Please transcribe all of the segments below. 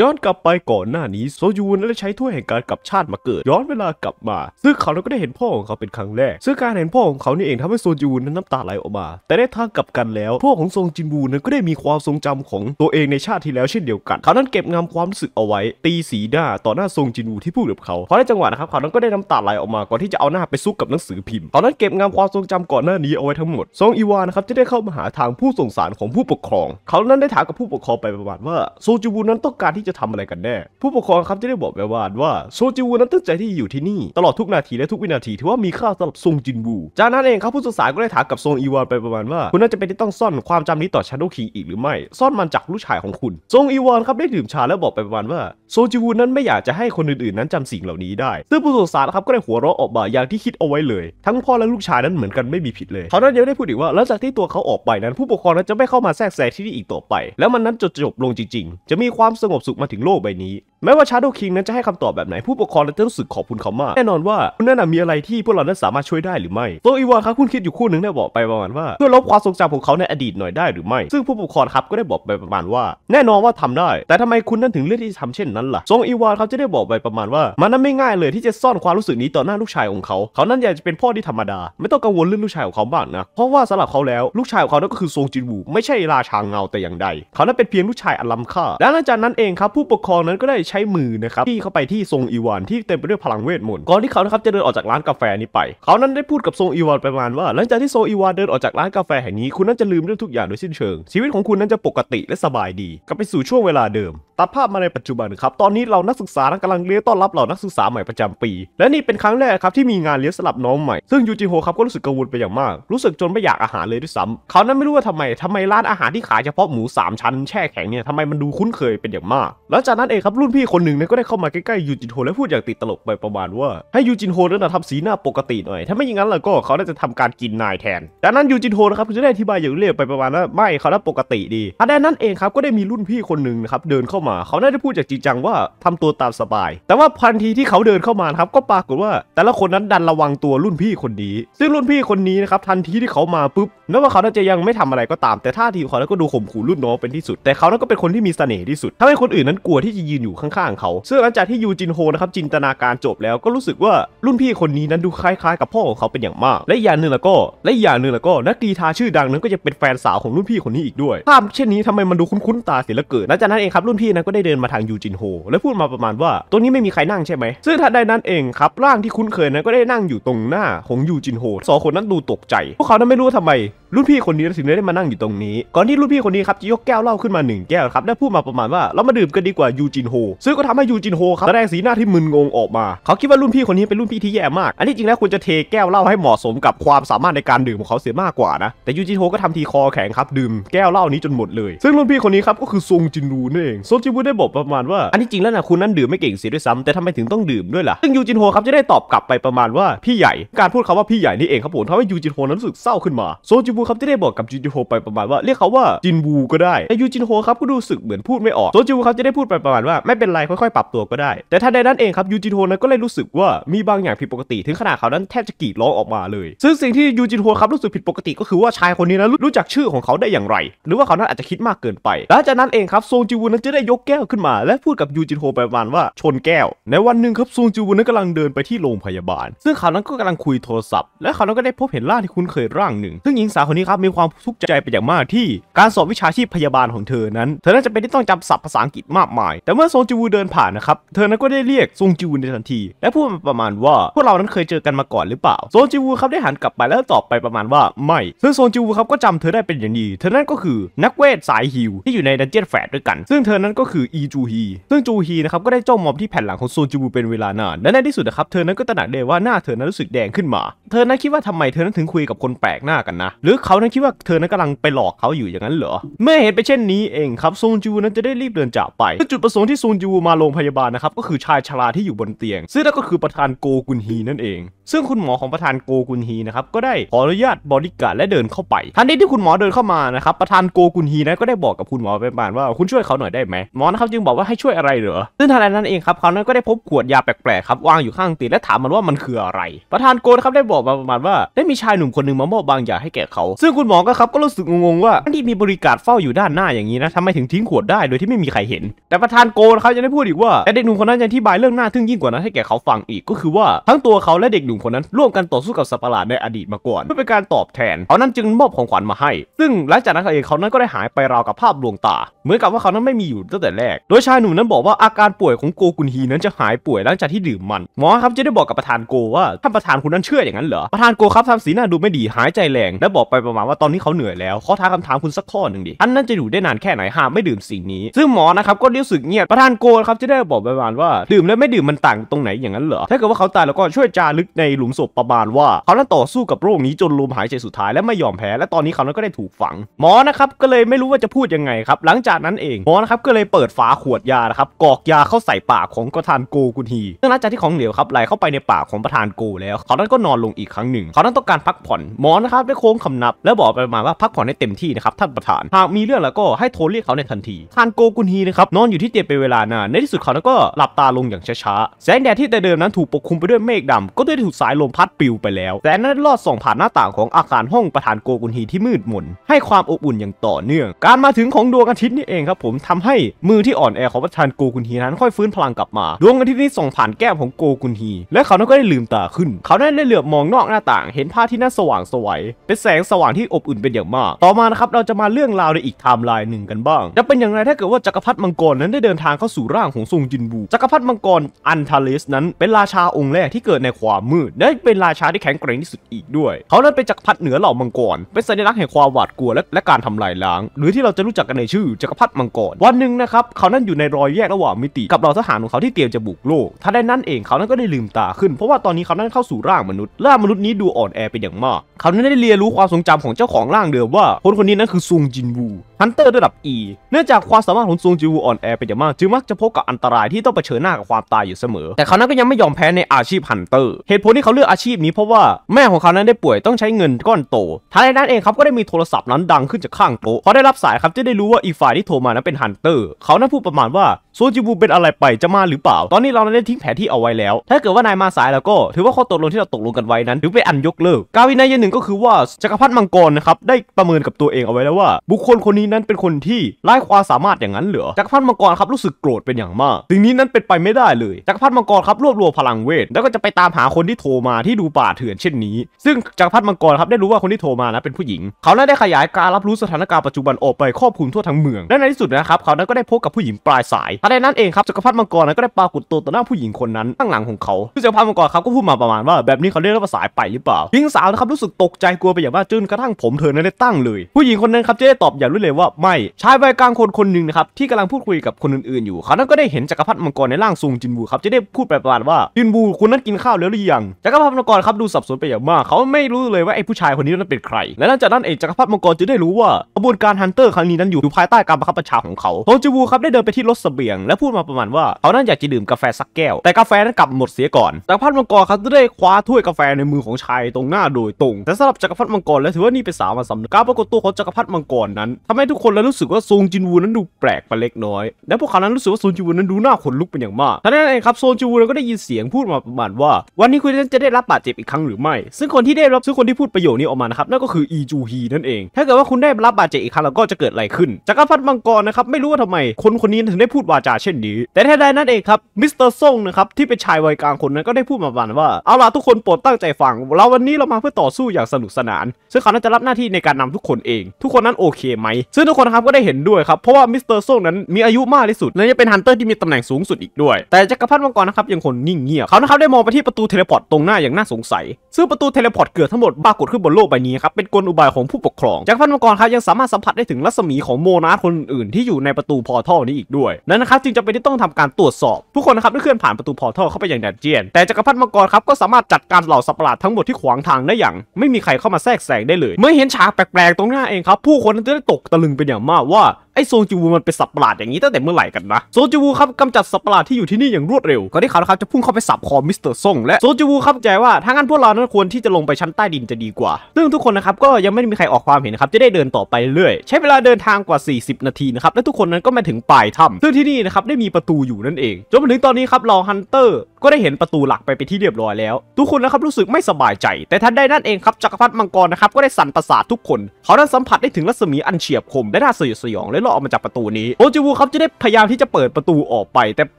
ย้อนกลับไปก่อนหน้านี้โซยูนได้ใช้ถ้วยแห่งการกลับชาติมาเกิด ย้อนเวลากลับมาซึ่งเขาก็ได้เห็นพ่อของเขาเป็นครั้งแรกซึ่งการเห็นพ่อของเขานี่เองทำให้โซยูนนั้นน้ำตาไหลออกมา แต่ได้ทางกลับกันแล้วพ่อของซงจินบูนั้นก็ได้มีความทรงจำของตัวเองในชาติที่แล้วเช่นเดียวกันเขานั้นเก็บงามความรู้สึกเอาไว้ ตีสีหน้าต่อหน้าซงจินบูที่พูดกับเขาพอได้จังหวะนะครับเขานั้นก็ได้น้ำตาไหลออกมาก่อนที่จะเอาหน้าไปซุกกับหนังสือพิมพ์เขานั้นเก็บงามความทรงจำก่อนหน้านี้เอาไว้ทั้งหมดซงอีวานะครับจะได้เข้ามาหาทางผู้ส่งสารของผู้ปกครองเขานั้นได้ถามกับผู้ปกครองไปประมาณว่าโซจูบูนั้นต้องการที่จะทำอะไรกันแน่ผู้ปกครองครับจะได้บอกแววานว่าโซจิวูนั้นตั้งใจที่จะอยู่ที่นี่ ตลอดทุกนาทีและทุกวินาทีถือว่ามีค่าสำหรับซงจินวู จากนั้นเองครับผู้สื่อสารก็ได้ถามกับซงอีวานไปประมาณว่า คุณน่าจะเป็นที่ต้องซ่อนความจำนี้ต่อชาโดคีอีกหรือไม่ซ่อนมันจากลูกชายของคุณซงอีวานครับได้ดื่มชาแล้วบอกไปประมาณว่าโซจิวูนั้นไม่อยากจะให้คนอื่นๆนั้นจำสิ่งเหล่านี้ได้ซึ่งผู้สื่อสารครับก็ได้หัวเราะออกมาอย่างที่คิดเอาไว้เลย ทั้งพ่อและลูกชายนั้นเหมือนกันไม่มีผิดเลยเขานั้นยังได้พูดอีกว่า หลังจากที่ตัวเขาออกไปนั้น ผู้ปกครองนั้นจะไม่เข้ามาแทรกแซงที่นี่อีกต่อไป แล้วมันนั้นจะจบลงจริงๆ จะมีความสงบสุมาถึงโลกใบนี้แม้ว่าชาโดว์คิงนั้นจะให้คำตอบแบบไหนผู้ปกครองจะรู้สึกขอบคุณเขามาก แน่นอนว่าคุณนั่นมีอะไรที่พวกเรานั้นสามารถช่วยได้หรือไม่โตอีวานครับคุณคิดอยู่คู่หนึ่งได้บอกไปประมาณว่าเพื่อลบความทรงจำของเขาในอดีตหน่อยได้หรือไม่ซึ่งผู้ปกครองครับก็ได้บอกไปประมาณว่า แน่นอนว่าทำได้ แต่ทำไมคุณนั้นถึงเลือกที่จะทำเช่นนั้นล่ะโตอีวานครับจะได้บอกไปประมาณว่า มันนั้นไม่ง่ายเลยที่จะซ่อนความรู้สึกนี้ต่อหน้าลูกชายของเขาเขานั้นอยากจะเป็นพ่อที่ธรรมดาไม่ต้องกังวลเรื่องลูกชายของเขาบ้างนะเพราะว่าสำหรับเขาแล้วลูกชายของเขานั่นก็คือทรงจินวูไม่ใช่ราชาเงาแต่อย่างใดเขานั้นเป็นเพียงลูกชายอล้ำค่าและหลังจากนั้นเองครับ ผู้ปกครองนั้นก็ได้ใช้มือนะครับที่เข้าไปที่ทรงอีวานที่เต็มไปด้วยพลังเวทมนต์ ก่อนที่เขานะครับจะเดินออกจากร้านกาแฟนี้ไป เขานั้นได้พูดกับทรงอีวานประมาณว่า หลังจากที่ทรงอีวานเดินออกจากร้านกาแฟแห่งนี้ คุณนั้นจะลืมเรื่องทุกอย่างโดยสิ้นเชิง ชีวิตของคุณนั้นจะปกติและสบายดี กลับไปสู่ช่วงเวลาเดิมตัดภาพมาในปัจจุบัน ครับ ตอนนี้เรานักศึกษากำลังเลี้ยงต้อนรับเหล่านักศึกษาใหม่ประจำปี และนี่เป็นครั้งแรกครับที่มีงานเลี้ยงสลับน้องใหม่ ซึ่งยูจิโฮครับก็รู้สึกกังวลไปอย่างมาก รู้สึกจนไม่อยากอาหารเลยด้วยซ้ำเขานั้นไม่รู้ว่าทำไมทำไมร้านอาหารที่ขายเฉพาะหมู 3 ชั้นแช่แข็งเนี่ยทำไมมันดูคุ้นเคยเป็นอย่างมากหลังจากนั้นเองครับรุ่นพี่คนหนึ่งเนี่ยก็ได้เข้ามาใกล้ๆยูจิโฮและพูดอย่างติดตลกไปประมาณว่าให้ยูจิโฮนั้นทำสีหน้าปกติหน่อยถ้าไม่อย่างนั้นแล้วก็เขาจะทำการกินนายแทนจากนั้นยูจิโฮนะครับจะได้อธิบายอย่างเรียบไปประมาณว่าไม่เขาปกติดีนั้นเองครับก็ได้มีรุ่นพี่คนหนึ่งนะครับเดินเข้ามาเขาน่าจะพูดจากจริงจังว่าทำตัวตามสบาย แต่ว่าพันทีที่เขาเดินเข้ามาครับก็ปรากฏว่า แต่ละคนนั้นดันระวังตัวรุ่นพี่คนนี้ ซึ่งรุ่นพี่คนนี้นะครับ ทันทีที่เขามาปุ๊บแม้ว่าเขาจะยังไม่ทำอะไรก็ตามแต่ท่าทีของเขาก็ดูข่มขู่รุ่นน้องเป็นที่สุด แต่เขานั้นก็เป็นคนที่มีเสน่ห์ที่สุดทำให้คนอื่นนั้นกลัวที่จะยืนอยู่ข้างๆเขาซึ่งหลังจากที่ยูจินโฮนะครับจินตนาการจบแล้วก็รู้สึกว่ารุ่นพี่คนนี้นั้นดูคล้าย ๆ กับพ่อของเขาเป็นอย่างมาก และอย่างหนึ่งแล้วก็และอย่างหนึ่งแล้วก็นักกีตาชื่อดังนั้นก็จะเป็นแฟนสาวของรุ่นพี่คนนี้อีกด้วยภาพเช่นนี้ทำไมมันดูคุ้นๆตาเสียเหลือเกินหลังจากนั้นเองครับรุ่นพี่นั้นก็ได้เดินมาทางยูจินโฮและพูดมาประมาณว่าตัวนี้ไม่มีใครนั่งใช่ไหมซึ่งทันใดนั้นเองครับ ร่างที่คุ้นเคยนั้นก็ได้นั่งอยู่ตรงหน้า ของยูจินโฮสองคนนั้นดูตกใจ พวกเขานั้นไม่รู้ทำไมรุ่นพี่คนนี้ถึงได้มานั่งอยู่ตรงนี้ก่อนที่รุ่นพี่คนนี้ครับจะยกแก้วเหล้าขึ้นมาหนึ่งแก้วครับได้พูดมาประมาณว่าเรามาดื่มกันดีกว่ายูจินโฮซึ่งก็ทำให้ยูจินโฮครับแสดงสีหน้าที่มึนงงออกมาเขาคิดว่ารุ่นพี่คนนี้เป็นรุ่นพี่ที่แย่มาก อันนี้จริงแล้วควรจะเทแก้วเหล้าให้เหมาะสมกับความสามารถในการดื่มของเขาเสียมากกว่านะแต่ยูจินโฮก็ทำทีคอแข็งครับ ดื่มแก้วเหล้านี้จนหมดเลยซึ่งรุ่นพี่คนนี้ครับก็คือซงจินรูนั่นเองซงจินรูได้บอกประมาณว่าอันนี้จริงแล้วนะคุณนั้นดื่มไม่เก่งเสียด้วยซ้ำแต่ทำไมถึงต้องดื่มด้วยล่ะซึ่งยูจินโฮครับจะได้ตอบกลับไปประมาณว่าพี่ใหญ่การพูดคาว่าพี่ใหญ่นี่เองครับผมทำให้ยูจินโฮนั้นรู้สึกเศร้าขึ้นมาซงจิบูครับที่ได้บอกกับจินจิโฮไปประมาณว่าเรียกเขาว่าจินวูก็ได้ แต่ยูจินโฮครับก็ดูสึกเหมือนพูดไม่ออกโซจิวครับจะได้พูดไปประมาณว่าไม่เป็นไรค่อยๆปรับตัวก็ได้ แต่ท่านใดนั้นเองครับยูจินโฮนั้นก็เลยรู้สึกว่ามีบางอย่างผิดปกติ ถึงขนาดเขานั้นแทบจะกรีดร้องออกมาเลย ซึ่งสิ่งที่ยูจินโฮครับรู้สึกผิดปกติก็คือว่าชายคนนี้นั้นรู้จักชื่อของเขาได้อย่างไรหรือว่าเขานั้นอาจจะคิดมากเกินไปหลังจากนั้นเองครับโซจิวูนั้นจะได้ยกแก้วขึ้นมาและพูดกับยูจินโฮไปประมาณว่าชนแก้วในวันหนึ่งครับโซจิวูนั้นกำลังเดินไปที่โรงพยาบาลซึ่งเขานั้นก็กำลังคุยโทรศัพท์และเขานั้นก็ได้พบเห็นร่างที่คุ้นเคยร่างหนึ่งซึ่งหญิงสาวคนนี้ครับ มีความทุกข์ใจไปอย่างมากที่ การสอบวิชาชีพพยาบาลของเธอนั้นเธอน่าจะเป็นที่ต้องจำศัพท์ภาษาอังกฤษมากมาย แต่เมื่อซงจูวูเดินผ่านนะครับ เธอนั้นก็ได้เรียกซงจูวูในทันที และพูดประมาณว่า พวกเรานั้นเคยเจอกันมาก่อนหรือเปล่าซงจูวูครับได้หันกลับไปแล้วตอบไปประมาณว่า ไม่ซึ่งซงจูวูครับก็จำเธอได้เป็นอย่างดีเธอนั้นก็คือนักเวทสายฮิวที่อยู่ในดันเจี้ยนแฝดด้วยกัน ซึ่งเธอนั้นก็คืออีจูฮีซึ่งจูฮีนะครับก็ได้จ้องมองที่แผ่นหลังของซงจูวูเป็นเวลานานและในที่สุดนะครับเธอนั้นก็ตระหนักได้ว่าหน้าเธอนั้นรู้สึกแดงขึ้นมา เธอนั้นคิดว่าทำไมเธอนั้นถึงคุยกับคนแปลกหน้ากันนะหรือเขานั้นคิดว่าเธอนั้นกำลังไปหลอกเขาอยู่อย่างนั้นเหรอ เมื่อเห็นไปเช่นนี้เองครับซูนจูนั้นจะได้รีบเดินจากไปจุดประสงค์ที่ซูนจูมาโรงพยาบาลนะครับ ก็คือชายชราที่อยู่บนเตียง ซึ่งนั่นก็คือประธานโกกุนฮีนั่นเองซึ่งคุณหมอของประธานโกกุนฮีนะครับก็ได้ขออนุญาตบริการและเดินเข้าไป ทันทีที่คุณหมอเดินเข้ามานะครับประธานโกกุนฮีนะก็ได้บอกกับคุณหมอไปบานว่าคุณช่วยเขาหน่อยได้ไหมหมอนะครับจึงบอกว่าให้ช่วยอะไรเหรอ ซึ่งทันใดนั้นเองครับเขานั้นก็ได้พบขวดยาแปลกๆครับวางอยู่ข้างเตียงและถามมันว่ามันคืออะไร ประธานโกนะครับได้บอกมาประมาณว่าได้มีชายหนุ่มคนหนึ่งมามอบบางอย่างให้แก่เขา ซึ่งคุณหมอก็ครับก็รู้สึกงงว่าที่มีบริการเฝ้าอยู่ด้านหน้าอย่างนี้นะทำไมถึงทิ้งขวดได้โดยที่ไม่มีใครเห็น แต่ประธานโกนะครับยังได้พูดอีกว่าแต่เด็กหนุ่มคนนั้นยังอธิบายเรื่องหน้าทึ่งยิ่งกว่านั้นให้แก่เขาฟังอีกก็คือว่า ทั้งตัวเขาและเด็กหนุ่มมคนนั้นร่วมกันต่อสู้กับสัตว์ประหลาดในอดีตมาก่อนเพื่อเป็นการตอบแทนเขานั้นจึงมอบของขวัญมาให้ ซึ่งหลังจากนั้นเองเขานั้นก็ได้หายไปราวกับภาพลวงตา เหมือนกับว่าเขานั้นไม่มีอยู่ตั้งแต่แรกโดยชายหนุ่มนั้นบอกว่าอาการป่วยของโกกุนฮีนั้นจะหายป่วยหลังจากที่ดื่มมันหมอครับจะได้บอกกับประธานโกว่าท่านประธานคุณนั้นเชื่ออย่างนั้นเหรอประธานโกครับทำสีหน้าดูไม่ดีหายใจแรงและบอกไปประมาณว่าตอนนี้เขาเหนื่อยแล้วขอท้าคำถามคุณสักข้อหนึ่งดิท่านนั้นจะอยู่ได้นานแค่ไหนหากไม่ดื่มสิ่งนี้ซึ่งหมอนะครับ ก็รู้สึกเงียบประธานโกครับจะได้บอกประมาณว่า ดื่มและไม่ดื่มมันต่างตรงไหนอย่างนั้นเหรอถ้าเกิดว่าเขาตายแล้วก็ช่วยจารึกในในหลุมศพประมาณว่าเขานั้นต่อสู้กับโรคนี้จนลมหายใจสุดท้ายและไม่ยอมแพ้ และตอนนี้เขานั้นก็ได้ถูกฝังหมอนะครับก็เลยไม่รู้ว่าจะพูดยังไงครับ หลังจากนั้นเองหมอนะครับก็เลยเปิดฝาขวดยา นะครับกอกยาเข้าใส่ปากของประธานโกกุนฮีซึ่งหลังจากที่ของเหลวครับไหลเข้าไปในปากของประธานโกแล้วเขานั้นก็นอนลงอีกครั้งหนึ่ง เขานั้นต้องการพักผ่อนหมอนะครับได้โค้งคำนับ และบอกไปประมาณว่าพักผ่อนให้เต็มที่นะครับท่านประธานหากมีเรื่องแล้วก็ให้โทรเรียกเขาในทันทีท่านโกกุนฮีนะครับนอนอยู่ที่เตียงเป็นเวลานานในที่สุดเขานั้นก็หลับตาลงอย่างช้าๆแสงแดดที่แต่เดิมนั้นถูกปกคลุมไปด้วยเมฆดำก็ได้ถูกสายลมพัดปลิวไปแล้ว แต่นั้นลอดส่องผ่านหน้าต่างของอาคารห้องประธานโกกุนฮีที่มืดมนให้ความอบอุ่นอย่างต่อเนื่อง การมาถึงของดวงอาทิตย์นี่เองครับ ผมทำให้มือที่อ่อนแอของประธานโกกุนฮีนั้น ค่อยฟื้นพลังกลับมาดวงอาทิตย์นี้ส่องผ่านแก้มของโกกุนฮีและเขานัก็ได้ลืมตาขึ้น เขา้ได้เหลือบมองนอกหน้าต่าง เห็นภาพที่น่าสว่างสวยเป็นแสงสว่างที่อบอุ่นเป็นอย่างมาก ต่อมานะครับเราจะมาเรื่องราวในอีกไทม์ไลน์หนึ่งกันบ้างจะเป็นอย่างไรถ้าเกิดว่าจักรพรรดิมังกรนั้นได้เดินทางเข้าสู่ร่างของทรงจินบู จักรพรรดิมังกรอันทาเลสนั้นเป็นราชาองค์แรกที่เกิดในความมืและเป็นราชาที่แข็งแกร่งที่สุดอีกด้วย เขานั้นเป็นจักรพรรดิเหนือเหล่ามังกร เป็นสัญลักษณ์แห่งความหวาดกลัว และและ การทำลายล้าง หรือที่เราจะรู้จักกันในชื่อจักรพรรดิมังกร วันหนึ่งนะครับ เขานั้นอยู่ในรอยแยกระหว่างมิติกับเหล่าทหารของเขาที่เตรียมจะบุกโลก ถ้าได้นั่นเองเขานั้นก็ได้ลืมตาขึ้น เพราะว่าตอนนี้เขานั้นเข้าสู่ร่างมนุษย์ ร่างมนุษย์นี้ดูอ่อนแอเป็นอย่างมาก เขานั้นได้เรียนรู้ความทรงจำของเจ้าของร่างเดิมว่าคนคนนี้นั้นคือซุงจินวูฮันเตอร์ระดับ E เนื่องจากความสามารถของซูงจิวอ่อนแอเป็นอย่างมาก จึงมักจะพบกับอันตรายที่ต้องเผชิญหน้ากับความตายอยู่เสมอ แต่เขานั้นก็ยังไม่ยอมแพ้ในอาชีพฮันเตอร์เหตุผลที่เขาเลือกอาชีพนี้เพราะว่าแม่ของเขานั้นได้ป่วยต้องใช้เงินก้อนโตท้ายนั้นเองครับก็ได้มีโทรศัพท์นั้นดังขึ้นจากข้างโต๊ะพอได้รับสายครับจะได้รู้ว่าอีฝ่ายที่โทรมานั้นเป็นฮันเตอร์เขานั้นพูดประมาณว่าซูจิวูเป็นอะไรไปจะมาหรือเปล่า ตอนนี้เราได้ทิ้งแผนที่เอาไว้แล้ว ถ้าเกิดว่านายมาสายแล้วก็ถือว่าข้อตกลงที่เราตกลงกันไว้นั้นถือเป็นอันยกเลิก กาวินัยหนึ่งก็คือว่าจักรพรรดิมังกรนะครับได้ประเมินกับตัวเองเอาไว้แล้วว่า บุคคลคนนี้นี้นั้นเป็นคนที่ไร้ความสามารถอย่างนั้นเหรอจักรพรรดิมังกรครับรู้สึกโกรธเป็นอย่างมากสิ่งนี้นั้นเป็นไปไม่ได้เลยจักรพรรดิมังกรครับรวบรวมพลังเวทแล้วก็จะไปตามหาคนที่โทรมาที่ดูป่าเถื่อนเช่นนี้ ซึ่งจักรพรรดิมังกรครับได้รู้ว่าคนที่โทรมานะเป็นผู้หญิง เขาน้ได้ขยายการรับรู้สถานการณ์ปัจจุบันออกไปครอบคลุมทั่วทั้งเมืองและในที่สุดนะครับเขานั้นก็ได้พบกับผู้หญิงปลายสายทันใดนั้นเองครับจักรพรรดิมังกรนั้นก็ได้ปรากฏตัวต่อหน้าผู้หญิงคนนั้นข้างหลังของเขาซึ่งจักรพรรดิมังกรครับก็พูดมาประมาณว่าแบบนี้เขาเรียกว่าสายไปหรือเปล่าหญิงสาวนะครับรู้สึกตกใจกลัวไปอย่างมากจนกระทั่งผมเธอนั้นได้ตั้งเลย ผู้หญิงคนนั้นครับจะได้ตอบอย่างรวดเร็วว่าไม่ชายวัยกลางคนคนหนึ่งนะครับ ที่กำลังพูดคุยกับคนอื่นๆ อยู่เขานั้นก็ได้เห็นจักรพรรดิมังกรในร่างทรงจินบูครับจะได้พูดไปประมาณว่า จินบูคุณนั้นกินข้าวแล้วหรือยังจักรพรรดิมังกรครับดูสับสนไปอย่างมาก เขาไม่รู้เลยว่า ไอ้ผู้ชายคนนี้นั้นเป็นใคร และหลังจากนั้นเอกจักรพรรดิมังกรจะได้รู้ว่ากระบวนการฮันเตอร์ครั้งนี้นั้นอยู่ภายใต้การบังคับบัญชาของเขาโทจิบูครับได้เดินไปที่รถเสบียง และพูดมาประมาณว่าเขานั้นอยากจะดื่มกาแฟสักแก้วแต่กาแฟนั้นกลับหมดเสียก่อนจักรพรรดิมังกรครับได้คว้าถ้วยกาแฟในมือของชายตรงหน้าโดยตรงแต่สำหรับจักรพรรดิมังกรและถือว่านี่เป็นสามัญสำนึกการปรากฏตัวของจักรพรรดิมังกรนั้นทำให้ทุกคนแล้วรู้สึกว่าซงจินวูนั้นดูแปลกไปเล็กน้อย และพวกเขานั้นรู้สึกว่าซงจินวูนั้นดูน่าขนลุกเป็นอย่างมากทันใดนั้นเองครับซงจินวูนั้นก็ได้ยินเสียงพูดมาประมาณว่า วันนี้คุณจะได้รับบาดเจ็บอีกครั้งหรือไม่ ซึ่งคนที่ได้รับซึ่งคนที่พูดประโยคนี้ออกมานะครับนั่นก็คืออีจูฮีนั่นเอง ถ้าเกิดว่าคุณได้รับบาดเจ็บอีกครั้งแล้วก็จะเกิดอะไรขึ้นจักรพรรดิมังกรนะครับไม่รู้ว่าทำไมคนคนนี้ถึงได้พูดวาจาเช่นนี้ แต่แท้ใดนั่นเองครับมิสเตอร์ซงนะครับที่เป็นชายวัยกลางคนนั้นก็ได้พูดมาประมาณว่าเอาล่ะทุกคนโปรดตั้งใจฟังเราวันนี้เรามาเพื่อต่อสู้อย่างสนุกสนานซึ่งเขานั้จะรับหน้าที่ในการนำทุกคนเอง ทุกคนนั้นโอเคไหมซึ่งทุกคนครับ ก็ได้เห็นด้วยครับ เพราะว่ามิสเตอร์โซงนั้นมีอายุมากที่สุด และยังเป็นฮันเตอร์ที่มีตำแหน่งสูงสุดอีกด้วย แต่จักรพรรดิมังกรนะครับ ยังคงนิ่งเงียบ เขานะครับได้มองไปที่ประตูเทเลพอร์ตตรงหน้าอย่างน่าสงสัยซึ่งประตูเทเลพอร์ตเกือบทั้งหมดปรากฏขึ้นบนโลกใบนี้ครับเป็นกลอุบายของผู้ปกครองจักรพรรดิมังกรครับยังสามารถสัมผัสได้ถึงรัศมีของโมนาคนอื่นที่อยู่ในประตูพอทัลนี้อีกด้วยนั้นนะครับจึงจำเป็นที่ต้องทำการตรวจสอบทุกคนนะครับได้เคลื่อนผ่านประตูพอทัลเข้าไปอย่างแดดเจียน แต่จักรพรรดิมังกรครับก็สามารถจัดการเหล่าสัตว์ประหลาดทั้งหมดที่ขวางทางได้อย่าง ไม่มีใครเข้ามาแทรกแซงได้เลยเมื่อเห็นฉากแปลกๆตรงหน้าเองครับ ผู้คนได้ตกตะล一，变哑巴，哇！ไอโซจูวูมันไปสับประหลาดอย่างนี้ตั้งแต่เมื่อไหร่กันนะโซจูวูครับกำจัดสับประหลาดที่อยู่ที่นี่อย่างรวดเร็วก่อนที่เขาครับ จะพุ่งเข้าไปสับคอมิสเตอร์ซงและโซจูวูครับใจว่าถ้างั้นพวกเรานั้นควรที่จะลงไปชั้นใต้ดินจะดีกว่าซึ่งทุกคนนะครับก็ยังไม่มีใครออกความเห็นครับจะได้เดินต่อไปเรื่อยใช้เวลาเดินทางกว่า 40 นาทีนะครับและทุกคนนั้นก็มาถึงปลายถ้ำซึ่งที่นี่นะครับได้มีประตูอยู่นั่นเอง จนมาถึงตอนนี้ครับรอฮันเตอร์ก็ได้เห็นประตูหลักไปไปที่เรียบร้อยแล้ว ทุกคนนะครับรู้สึกไม่สบายใจ แต่ทันใดนั่นเองครับจักรพรรดิมังกรนะครับก็ได้สั่นประสาททุกคน เขาได้สัมผัสได้ถึงรัศมีอันเฉียบคมและน่าสยดสยองและรอดออกมาจากประตูนี้ โอจิวูครับจะได้พยายามที่จะเปิดประตูออกไปแต่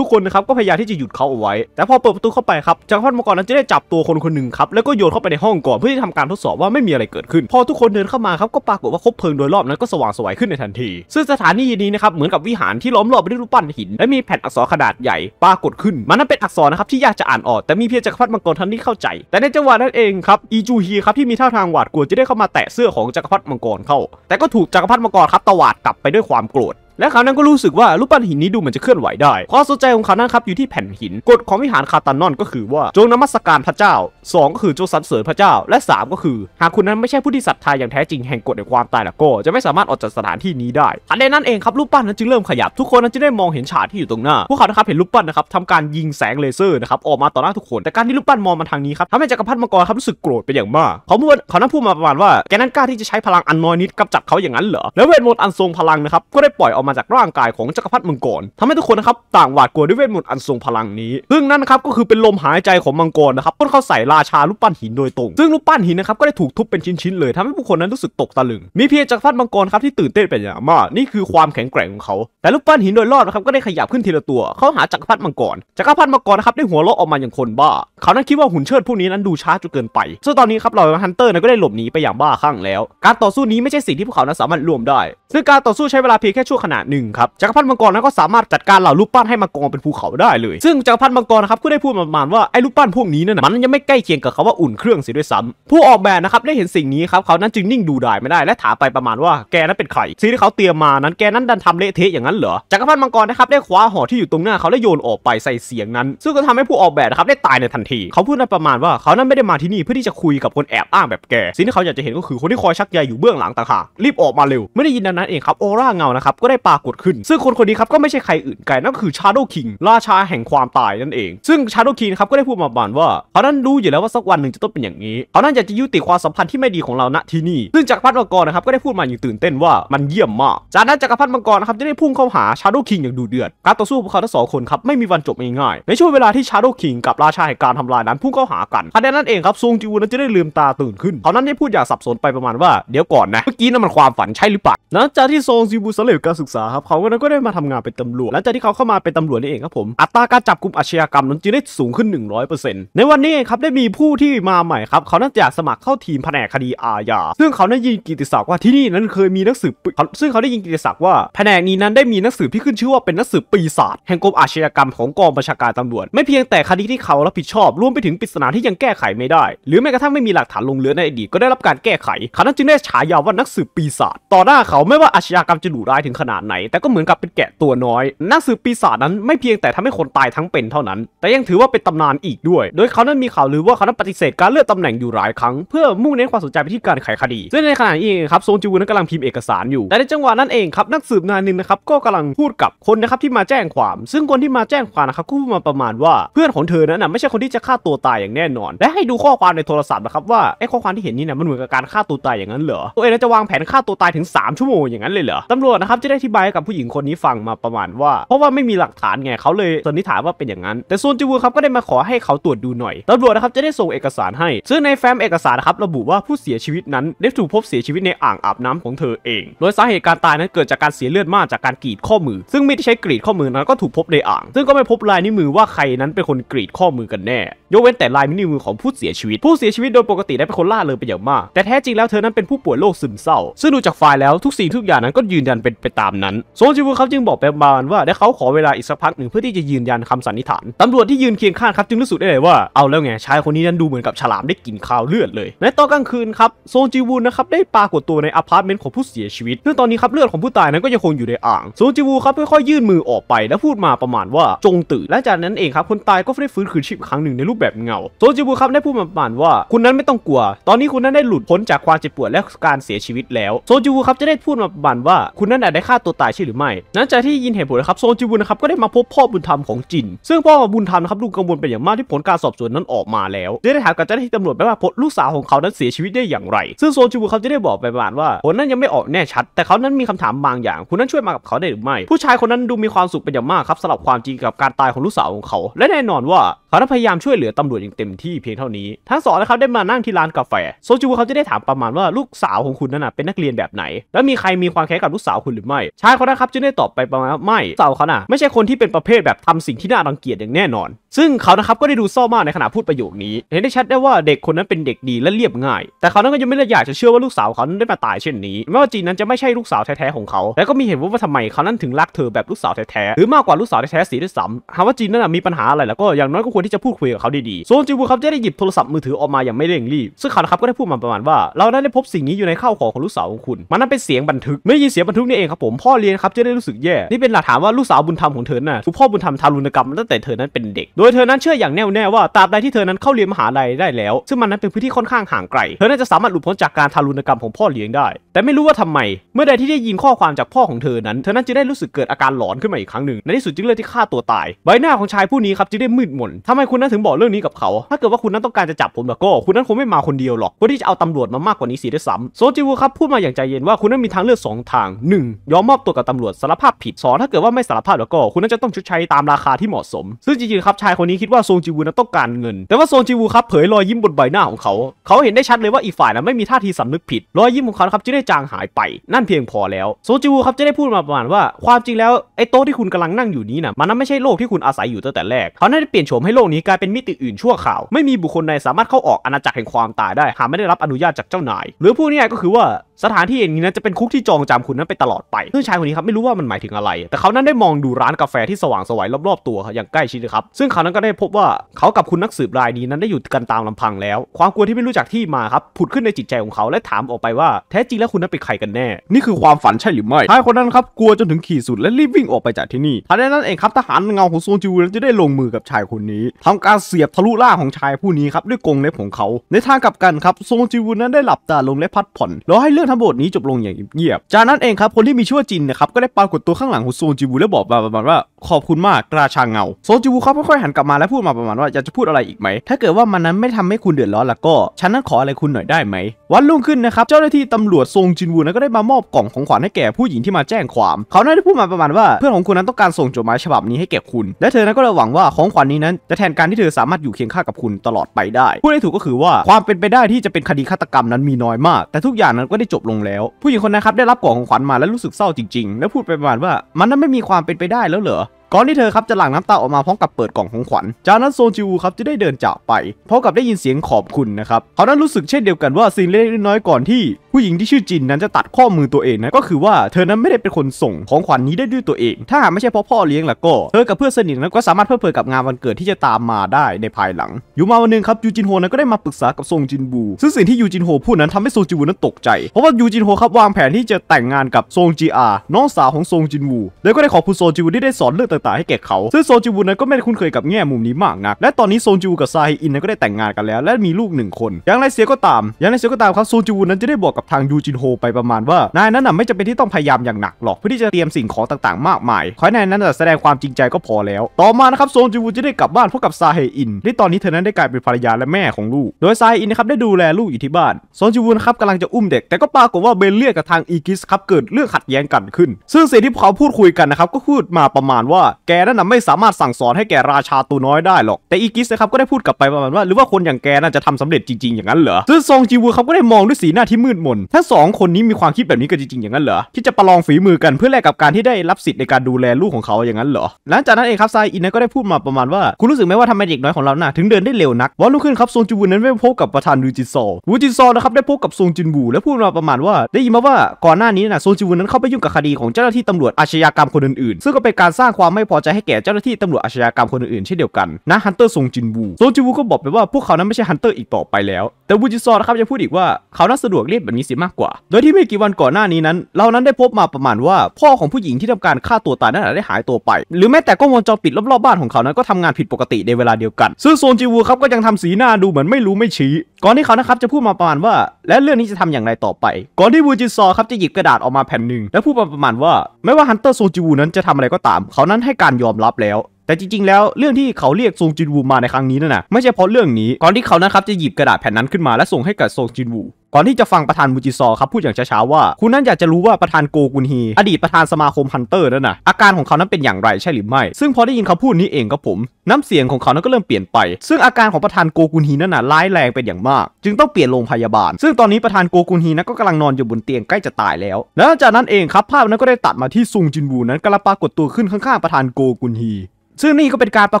ทุกคนนะครับก็พยายามที่จะหยุดเขาเอาไว้ แต่พอเปิดประตูเข้าไปครับจักรพรรดิมังกรนั้นจะได้จับตัวคนคนหนึ่งครับแล้วก็โยนเข้าไปในห้องก่อนเพื่อที่ทำการทดสอบว่าไม่มีอะไรเกิดขึ้น พอทุกคนเดินเข้ามาครับ ก็ปรากฏว่าคบเพลิงโดยรอบนั้นก็สว่างสวยขึ้นในทันที ซึ่งสถานีนี้นะครับเหมือนกับวิหารที่ล้อมรอบด้วยรูปปั้นหินและมีแผ่นอักษรขนาดใหญ่ปรากฏขึ้นมันนั้นเป็นอักษรนะครับที่ยากจะอ่านออกแต่มีเพียงจักรพรรดิมังกรท่านนี้เข้าใจ แต่ในจังหวะนั้นเองครับอีจูฮีครับที่มีท่าทางหวาดกลัวจะได้เข้ามาแตะเสื้อของจักรพรรดิมังกรเข้า แต่ก็ถูกจักรพรรดิมังกรครับตวาดกลับไปด้วยความโกรธและเขานั้นก็รู้สึกว่ารูปปั้นหินนี้ดูเหมือนจะเคลื่อนไหวได้ความสนใจของเขานั้นครับ อยู่ที่แผ่นหินกฎของวิหารคาตานอนก็คือว่าจงนมัสการพระเจ้า 2 ก็คือจงสรรเสริญพระเจ้าและ 3 ก็คือ หากคุณนั้นไม่ใช่ผู้ที่ศรัทธาอย่างแท้จริงแห่งกฎแห่งความตายแล้วก็ จะไม่สามารถออกจากสถานที่นี้ได้ทันใดนั้นเองครับรูปปั้นนั้นจึงเริ่มขยับทุกคนนั้นจะได้มองเห็นฉากที่อยู่ตรงหน้า พวกเขานะครับเห็นรูปปั้นนะครับทำการยิงแสงเลเซอร์นะครับออกมาต่อหน้าทุกคน แต่การที่รูปปั้นมองมาทางนี้ครับทำให้จักรพรรดิมังกรครับรู้สึกโกรธเป็นอย่างมากเขาพูดเขานั้นพูดมาประมาณว่า แกนั้นกล้าที่จะใช้พลังอันน้อยนิดกำจัเขาอย่างนั้นเหรอแล้วเวทมนต์อันทรงพลังนะครับก็ได้ปล่อยออกมาาจากร่างกายของจักรพรรดิมังกร ทำให้ทุกคนนะครับต่างหวาดกลัวด้วยเวทมนต์อันทรงพลังนี้ ซึ่งนั่นนะครับ ก็คือเป็นลมหายใจของมังกรนะครับพ่นเข้าใส่ราชาลูปปั้นหินโดยตรง ซึ่งลูปปั้นหินนะครับก็ได้ถูกทุบเป็นชิ้นๆเลยทำให้ผู้คนนั้นรู้สึกตกตะลึง มีเพียงจักรพรรดิมังกรครับที่ตื่นเต้นเป็นอย่างมากนี่คือความแข็งแกร่งของเขา แต่ลูปปั้นหินโดยรอบนะครับก็ได้ขยับขึ้นทีละตัวเข้าหาจักรพรรดิมังกรจักรพรรดิมังกรนะครับได้หัวเราะออกมาอย่างคนบ้า เขานั้นคิดว่าหุ่นเชิดพวกนี้นั้นดูช้าจนเกินไปซึ่งตอนนี้ครับเราฮันเตอร์นั้นก็ได้หลบหนีไปอย่างบ้าคลั่งแล้วการต่อสู้นี้ไม่ใช่สิ่งที่พวกเขานั้นสามารถรวมได้ซึ่งการต่อสู้ใช้เวลาเพียงแค่ชั่วขณะหนึ่งครับจักรพรรดิมังกรนั้นก็สามารถจัดการเหล่ารูปปั้นให้มังกรเป็นภูเขาได้เลย ซึ่งจักรพรรดิมังกรนะครับก็ได้พูดประมาณว่าไอ้รูปปั้นพวกนี้นั่นนะมันยังไม่ใกล้เคียงกับคาว่าอุ่นเครื่องเสียด้วยซ้ำผู้ออกแบบนะครับได้เห็นสิ่งนี้ครับเขานั้นจึงนิ่งดูดายไม่ได้และถามไปประมาณว่าแกนั้นเป็นใครสิ่งที่เขาเตรียมมานั้นแกนั้นดันทำเละเทะอย่างนั้นเหรอจักรพรรดิมังกรนะครับได้คว้าห่อที่อยู่ตรงหน้าเขาและโยนออกไปใส่เสียงนั้น ซึ่งก็ทำให้ผู้ออกแบบนะครับได้ตายในทันที เขาพูดในประมาณว่าเขานั้นไม่ได้มาที่นี่เพื่อที่จะคุยกับคนแอบอ้างแบบแกสิ่งที่เขาอยากจะเห็นก็คือคนที่คอยชักใยอยู่เบื้องหลังต่างหากรีบออกมาเร็วไม่ได้ยินดังนั้นเองครับอร่าเงานะครับก็ไได้ปรากฏขึ้น ซึ่งคนคนนี้ครับก็ไม่ใช่ใครอื่นไกลนั่นคือชาโดว์คิงราชาแห่งความตายนั่นเอง ซึ่งชาโดว์คิงครับก็ได้พูดมาบานว่าเขานั้นรู้อยู่แล้วว่าสักวันหนึ่งจะต้องเป็นอย่างนี้เขานั้นอยากจะยุติความสัมพันธ์ที่ไม่ดีของเราณที่นี่ซึ่งจักรพรรดิมังกรนะครับก็ได้พูดมาอย่างตื่นเต้นว่ามันเยี่ยมมาก จากนั้นจักรพรรดิมังกรนะครับจะได้พุ่งเข้าหาชาโดว์คิงอย่างดุเดือดการต่อสู้ของเขาทั้งสองคนครับไม่มีวันจบง่ายๆในช่วงเวลาที่ชาโดว์คิงกับราชาแห่งการทำลายนั้นพุ่งเข้าหากันทันใดนั้นเองครับซงจิวูนั้นจะได้ลืมตาตื่นขึ้นเขานั้นได้พูดอย่างสับสนไปประมาณว่าเดี๋ยวก่อนนะเมื่อกี้นั้นมันความฝันใช่หรือเปล่าหลังจากที่ซงจิวูสำเร็จการศึกษาครับเขาก็นั้นก็ได้มาทำงานเป็นตำรวจหลังจากที่เขาเข้ามาเป็นตำรวจนี่เองครับผมอัตราการจับกลุ่มอาชญากรรม นั้นจึงได้สูงขึ้น 100%ในวันนี้ครับได้มีผู้ที่มาใหม่ครับ เขาน่าจะสมัครเข้าทีมแผนกคดีอาญาซึ่งเขาได้ยินกิติศักดิ์ว่าที่นี่นั้นเคยมีนักสืบซึ่งเขาได้ยินกิติศักดิ์ว่าแผนกนี้นั้นได้มีนักสืบที่ขึ้นชื่อว่าเป็นนักสืบปีศาจแห่งกรมอาชญากรรมของกองบัญชาการตำรวจ ไม่เพียงแต่คดีที่เขารับผิดชอบรวมไปถึงปริศนาที่ยังแก้ไขไม่ได้ หรือแม้กระทั่งไม่มีหลักฐานลงเรือในอดีตก็ได้รับการแก้ไขเขานั้นจึงได้ฉายาว่านักสืบปีศาจต่อหน้าเขาไม่ว่าอาชญากรรมจะดุร้ายถึงขนาดดไหนแต่ก็เหมือนกับเป็นแกะตัวน้อย นักสืบปีศาจนั้นไม่เพียงแต่ทำให้คนตายทั้งเป็นเท่านั้น แต่ยังถือว่าเป็นตำนานอีกด้วย โดยเขานั้นมีข่าวลือว่าเขานั้นปฏิเสธการเลื่อนตำแหน่งอยู่หลายครั้งเพื่อมุ่งเน้นความสนใจไปที่การไขคดีซึ่งในขณะนี้เองครับโซนจูวนั้นกำลังพิมพ์เอกสารอยู่แต่ในจังหวะนั้นเองครับนักสืบนายหนึ่งนะครับก็กำลังพูดกับคนนะครับที่มาแจ้งความ ซึ่งคนที่มาแจ้งความนะครับก็พูดมาประมาณว่าเพื่อนของเธอนั้นนะไม่ใช่คนที่จะฆ่าตัวตายอย่างแน่นอน และให้ดูข้อความในโทรศัพท์นะครับว่าไอ้ข้อความที่เห็นนี่นะมันเหมือนกับการฆ่าตัวตายอย่างนั้นเหรอตัวเองจะวางแผนฆ่าตัวตายถึง3ชั่วโมงอย่างนั้นเลยเหรอตำรวจนะครับจะได้ทบายกับผู้หญิงคนนี้ฟังมาประมาณว่า เพราะว่าไม่มีหลักฐานไงเขาเลยสันนิษฐานว่าเป็นอย่างนั้น แต่ซูนจิวูครับก็ได้มาขอให้เขาตรวจดูหน่อยตำรวจนะครับจะได้ส่งเอกสารให้ ซึ่งในแฟ้มเอกสารครับระบุว่าผู้เสียชีวิตนั้นได้ถูกพบเสียชีวิตในอ่างอาบน้ำของเธอเอง โดยสาเหตุการตายนั้นเกิดจากการเสียเลือดมากจากการกรีดข้อมือ ซึ่งไม่ได้ใช้กรีดข้อมือนั้นก็ถูกพบในอ่าง ซึ่งก็ไม่พบลายนิ้วมือว่าใครนั้นเป็นคนกรีดข้อมือกันแน่ยกเว้นแต่ลายมินิมือของผู้เสียชีวิต ผู้เสียชีวิตโดยปกติได้เป็นคนล่าเริงเป็นอย่างมาก แต่แท้จริงแล้วเธอนั้นเป็นผู้ป่วยโรคซึมเศร้า ซึ่งดูจากไฟล์แล้วทุกสิ่งทุกอย่างนั้นก็ยืนยันเป็นไปตามนั้น โซนจิวเขาจึงบอกแปมบานว่าได้เขาขอเวลาอีกสักพักหนึ่งเพื่อที่จะยืนยันคำสันนิษฐาน ตำรวจที่ยืนเคียงข้างครับจึงรู้สึกได้เลยว่าเอาแล้วไงชายคนนี้นั้นดูเหมือนกับฉลามได้กินข้าวเลือดเลย ในตอนกลางคืนครับโซนจิวนะครับได้ปากดตัวในอพาร์ตเมนต์ของผู้เสียชีวิตซึ่งตอนนี้ครับเลือดของผู้ตายนั้นก็ยังคงอยู่ในอ่างโซจิวครับค่อยๆยื่นมือออกไปแล้วพูดมาประมาณว่าจงตื่นและจากนั้นเองครับคนตายก็ได้ฟื้นคืนชีพครั้งหนึ่งในรูปแบบเงาโซจิบุครับได้พูดประมาณว่า คุณนั้นไม่ต้องกลัว ตอนนี้คุณนั้นได้หลุดพ้นจากความเจ็บปวดและการเสียชีวิตแล้วโซจิบุครับจะได้พูดมาประมาณว่า คุณนั้นได้ฆ่าตัวตายใช่หรือไม่นั้นจากที่ยินเห็นผลนะครับโซจิบุนะครับก็ได้มาพบพ่อบุญธรรมของจินซึ่งพ่อบุญธรรมนะครับดูกังวลเป็นอย่างมากที่ผลการสอบสวนนั้นออกมาแล้วได้ถามกับเจ้าหน้าที่ตำรวจไปว่าพลลูกสาวของเขานั้นเสียชีวิตได้อย่างไร ซึ่งโซจิบุเขาจะได้บอกไปประมาณว่าผลนั้นยังไม่ออกแน่ชัด แต่เขานั้นมีคำถามบางอย่าง คุณนั้นช่วยมากับเขาได้หรือไม่ผู้ชายคนนั้นดูมีความสุขเป็นอย่างมากครับสำหรับความจริงกับการตายของลูกสาวของเขา และแน่นอนว่าเขาพยายามช่วยเหลือตำรวจอย่างเต็มที่เพียงเท่านี้ ทั้งสองนะครับได้มานั่งที่ร้านกาแฟ โซจูเขาจะได้ถามประมาณว่าลูกสาวของคุณนั่นะเป็นนักเรียนแบบไหน แล้วมีใครมีความแค้นกับลูกสาวคุณหรือไม่ชายเขานะครับจึงได้ตอบไปประมาณไม่สาวเขาน่ะไม่ใช่คนที่เป็นประเภทแบบทำสิ่งที่น่ารังเกียจอย่างแน่นอน ซึ่งเขานะครับก็ได้ดูเศร้ามากในขณะพูดประโยคนี้เห็นได้ชัดได้ว่าเด็กคนนั้นเป็นเด็กดีและเรียบง่าย แต่เขานั้นก็ยังไม่ได้อยากจะเชื่อว่าลูกสาวเขาได้มาตายเช่นนี้แม้ว่าจีนนั้นจะไม่ใช่ลูกสาวแท้ๆของเขา และก็มีเหตุว่าทำไมเขานั้นถึงรักเธอแบบลูกสาวแท้ๆหรือมากกว่าลูกสาวแท้ๆสีด้วยซ้ำหากว่าจีนนั้นมีปัญหาอะไรแล้วก็อย่างน้อยก็คควรที่จะพูดคุยกับเขาดีๆโซนจิวครับได้หยิบโทรศัพท์มือถือออกมาอย่างไม่เร่งรีบซึ่งเขาครับก็ได้พูดมาประมาณว่า เราได้พบสิ่งนี้อยู่ในข้าวของของลูกสาวของคุณ มันนั้นเป็นเสียงบันทึกไม่ยินเสียงบันทึกนี่เองครับผมพ่อเรียนครับจะได้รู้สึกแย่ นี่เป็นหลักฐานว่าลูกสาวบุญธรรมของเธอน่ะถูกพ่อบุญธรรมทารุณกรรมตั้งแต่เธอนั้นเป็นเด็กโดยเธอนั้นเชื่ออย่างแน่วแน่ว่าตราบใดที่เธอนั้นเข้าเรียนมหาลัยได้แล้ว ซึ่งมันนั้นเป็นพื้นที่ค่อนข้างห่างไกล เธอน่าจะสามารถหลุดพ้นจากการทารุณกรรมของพ่อเลี้ยงได้ แต่ไม่รู้ว่าทำไมเมื่อใดที่ได้ยินข้อความจากพ่อของเธอนั้น เธอนั้นจะได้รู้สึกเกิดอาการหลอนขึ้นมาอีกครั้งหนึ่งในที่สุดจึงเลือกที่ฆ่าตัวตายใบหน้าของชายผู้นี้ครับจึงได้มืดมนททำไมคุณนั้นถึงบอกเรื่องนี้กับเขา ถ้าเกิดว่าคุณนั้นต้องการจะจับผมแบบก็คุณนั้นคงไม่มาคนเดียวหรอกเพื่อที่จะเอาตำรวจมามากกว่านี้สีด้วยซ้ำโซจิวครับพูดมาอย่างใจเย็นว่า คุณนั้นมีทางเลือก2ทาง 1. ยอมมอบตัวกับตำรวจสารภาพผิดสองถ้าเกิดว่าไม่สารภาพแล้วก็ คุณนั้นจะต้องชดใช้ตามราคาที่เหมาะสม ซึ่งจริงๆ ครับชายคนนี้คิดว่าโซจิวูนั้นต้องการเงิน แต่ว่าโซจิวูครับเผยรอยยิ้มบนใบหน้าของเขา เขาเห็นได้ชัดเลยว่าอีกฝ่ายนั้นไม่มีท่าทีสำนึกผิดรอยยิ้มของเขาครับจึงได้จางหายไปนั่นเพียงพอแล้วโซจิวูครับจะได้พูดมาประมาณว่าความจริงแล้วไอ้โต๊ะที่คุณกำลังนั่งอยู่นี้นะมันไม่ใช่โลกที่คุณอาศัยอยู่ตั้งแต่แรกเขาได้เปลี่ยนโฉมให้โลลกนี้กลายเป็นมิติอื่นชั่วข่าวไม่มีบุคคลใดสามารถเข้าออกอาณาจักรแห่งความตายได้หากไม่ได้รับอนุญาตจากเจ้านายหรือพูดง่ายก็คือว่าสถานที่อย่างนี้นนจะเป็นคุกที่จองจำคุณนั้นไปตลอดไปซึ่งชายคนนี้ครับไม่รู้ว่ามันหมายถึงอะไร แต่เขานั้นได้มองดูร้านกาแฟที่สว่างสวัยรอบๆตัวอย่างใกล้ชิดครับซึ่งเขานั้นก็ได้พบว่าเขากับคุณนักสืบรายนี้นั้นได้อยู่กันตามลำพังแล้ว ความกลัวที่ไม่รู้จักที่มาครับผุดขึ้นในจิตใจของเขา และถามออกไปว่าแท้จริงแล้วคุณนั้นเป็นใครกันแน่ นี่คือความฝันใช่หรือไม่ชายคนนั้นครับกลัวจนถึงขีดสุดและรีบวิ่งออกไปจากที่นี่ทันใดนั้นเองครับ ทหารเงาของซงจิวนจะได้ลงมือกับชายคนนี้ทำการเสียบทะลุล่าของชายผู้นี้ครับด้วยกงเล็บของเขา ในทางกลับกันครับซงจิวุนนั้นได้หลับตาลงและพัดผ่อนแล้วให้เรื่องทั้งหมดนี้จบลงอย่างเงียบจากนั้นเองครับคนที่มีชื่อจินนะครับก็ได้ปรากฏตัวข้างหลังของซงจิวุนและบอกมาประมาณว่า ขอบคุณมากราชาเงาโซจิวุเขาค่อยๆหันกลับมาและพูดมาประมาณว่าอยากจะพูดอะไรอีกไหม ถ้าเกิดว่ามันนั้นไม่ทำให้คุณเดือดร้อนแล้วก็ ฉันนั้นขออะไรคุณหน่อยได้ไหม วันรุ่งขึ้นนะครับเจ้าหน้าที่ตำรวจทรงจินวูนั้นก็ได้มามอบกล่องของขวัญให้แก่ผู้หญิงที่มาแจ้งความ เขาได้พูดมาประมาณว่า เพื่อนของคุณนั้นต้องการส่งจดหมายฉบับนี้ให้แก่คุณ และเธอนั้นก็หวังว่าของขวัญนี้นั้นจะแทนการที่เธอสามารถอยู่เคียงข้างกับคุณตลอดไปได้พูดได้ถูกก็คือว่าความเป็นไปได้ที่จะเป็นคดีฆาตกรรมนั้นมีน้อยมาก แต่ทุกอย่างนั้นก็ได้จบลงแล้ว ผู้หญิงคนนั้นครับได้รับกล่องของขวัญมาและรู้สึกเศร้าจริงๆ และพูดไปประมาณว่ามันนั้นไม่มีความเป็นไปได้แล้วเหรอก่อนที่เธอครับจะหลั่งน้ำตาออกมาพร้อมกับเปิดกล่องของขวัญ จากนั้นโซจิวครับจะได้เดินจากไปพร้อมกับได้ยินเสียงขอบคุณนะครับ เขานั้นรู้สึกเช่นเดียวกันว่าสิ่งเล็กน้อยก่อนที่ผู้หญิงที่ชื่อจินนั้นจะตัดข้อมือตัวเองนะก็คือว่า เธอนั้นไม่ได้เป็นคนส่งของขวัญนนี้ได้ด้วยตัวเอง ถ้าไม่ใช่เพราะพ่อเลี้ยงล่ะก็ เธอกับเพื่อนสนิทนั้นก็สามารถเพื่อเพลินกับงานวันเกิดที่จะตามมาได้ในภายหลัง อยู่มาวันนึงครับยูจินโฮนั้นก็ได้มาปรึกษากับโซจินบูซึ่งสิ่งที่ยูจินโฮพูดนั้นทำให้โซจิวนั้นตกใจเพราะว่ายูจินโฮครับวางแผนที่จะแต่งงานกับซจีอาน้องสาวของซจินบูแล้วก็ได้ขอบคุณโซจิวที่ได้สอนเรื่องตาให้แก่เขาซึ่งโซจูบุนั้นก็ไม่ได้คุ้นเคยกับแง่มุมนี้มากนักและ ตอนนี้โซจูกับซาฮิอินนั้นก็ได้แต่งงานกันแล้ว และมีลูกหนึ่งคน อย่างไรเสียก็ตาม อย่างไรเสียก็ตามครับโซจูบุนั้นจะได้บอกกับทางยูจินโฮไปประมาณว่า นายนั้นน่ะไม่จำเป็นที่ต้องพยายามอย่างหนักหรอกเพื่อที่จะเตรียมสิ่งของต่างๆมากมายขอให้นายนั้นแสดงความจริงใจก็พอแล้ว ต่อมานะครับโซจูบุนจะได้กลับบ้านพบกับซาฮิอินที่ตอนนี้เธอนั้นได้กลายเป็นภรรยาและแม่ของลูก โดยซาฮิอินนะครับได้ดูแลลูกอยู่ที่บ้านโซจูบุนครับกำลังจะอุ้มเด็กแต่ก็ปรากฏว่าเบลเลียกับทางอีกิสครับเกิดเรื่องขัดแย้งกันขึ้น ซึ่งสิ่งที่เขาพูดคุยกันนะครับก็พูดมาประมาณว่าแกนั่นนะไม่สามารถสั่งสอนให้แกราชาตัวน้อยได้หรอก แต่อีกิสนะครับก็ได้พูดกลับไปประมาณว่า หรือว่าคนอย่างแกน่าจะทำสำเร็จจริงๆอย่างนั้นเหรอซึ่งซองจีวูเขาก็ได้มองด้วยสีหน้าที่มืดมนทั้งสองคนนี้มีความคิดแบบนี้กันจริงๆอย่างนั้นเหรอที่จะประลองฝีมือกันเพื่อแลกกับการที่ได้รับสิทธิ์ในการดูแลลูกของเขาอย่างนั้นเหรอหลังจากนั้นเองครับไซอินก็ได้พูดมาประมาณว่าคุณรู้สึกไหมว่าทำไมเด็กน้อยของเราหน่ะถึงเดินได้เร็วนักวันรุ่งขึ้นครับซงจิวูนั้นได้พบกับประธานวูจิซอวูจิซอนะครับได้พบกับซงจินบูและพูดมาประมาณว่า ได้ยินมาว่าก่อนหน้านี้นะซงจีวูนั้นเข้าไปยุ่งกับคดีของเจ้าหน้าที่ตำรวจอาชญากรรมคนอื่นๆ ซึ่งก็เป็นการสร้างความไม่พอใจให้แก่เจ้าหน้าที่ตำรวจอาชญากรรมคนอื่นๆเช่นเดียวกันนะฮันเตอร์ซงจินวูซงจินวูก็บอกไปว่าพวกเขานั้นไม่ใช่ฮันเตอร์อีกต่อไปแล้ว แต่บูจิซอนะครับยังพูดอีกว่าเขาน่าสะดวกเรียกแบบนี้สิมากกว่า โดยที่ไม่กี่วันก่อนหน้านี้นั้น เรานั้นได้พบมาประมาณว่า พ่อของผู้หญิงที่ทำการฆ่าตัวตายนั้นได้หายตัวไป หรือแม้แต่กล้องวงจรปิดรอบๆบ้านของเขานั้นก็ทำงานผิดปกติในเวลาเดียวกัน ซึ่งโซนจิวูครับก็ยังทำสีหน้าดูเหมือนไม่รู้ไม่ชี้ ก่อนที่เขานะครับจะพูดมาประมาณว่า และเรื่องนี้จะทำอย่างไรต่อไป ก่อนที่วูจิซอครับจะหยิบกระดาษออกมาแผ่นหนึ่งและพูดมาประมาณว่าไม่ว่าฮันเตอร์โซจิวูนั้นจะทำอะไรก็ตาม เขานั้นใให้การยอมรับแล้ว แต่จริง ๆ แล้วเรื่องที่เขาเรียกซงจินวูมาในครั้งนี้นั่นนะไม่ใช่เพราะเรื่องนี้ก่อนที่เขานะครับจะหยิบกระดาษแผ่นนั้นขึ้นมา และส่งให้กับซงจินวูก่อนที่จะฟังประธานมูจิซอครับพูดอย่างช้าๆว่า คุณนั้นอยากจะรู้ว่าประธานโกกุนฮีอดีตประธานสมาคมฮันเตอร์นั่นน่ะอาการของเขานั้นเป็นอย่างไรใช่หรือไม่ซึ่งพอได้ยินเขาพูดนี้เองครับผม น้ำเสียงของเขานั้นก็เริ่มเปลี่ยนไป ซึ่งอาการของประธานโกกุนฮีนั่นน่ะร้ายแรงเป็นอย่างมากจึงต้องเปลี่ยนโรงพยาบาล ซึ่งตอนนี้ประธานโกกุนฮีนั้นก็กำลังนอนอยู่บนเตียงใกล้จะตายแล้ว และจากนั้นเองครับภาพนั้นก็ได้ตัดมาที่ซุงจินวูนั้นกรลปากดตัวขึ้นข้างๆประธานโกกุนฮีซึ่งนี่ก็เป็นการปร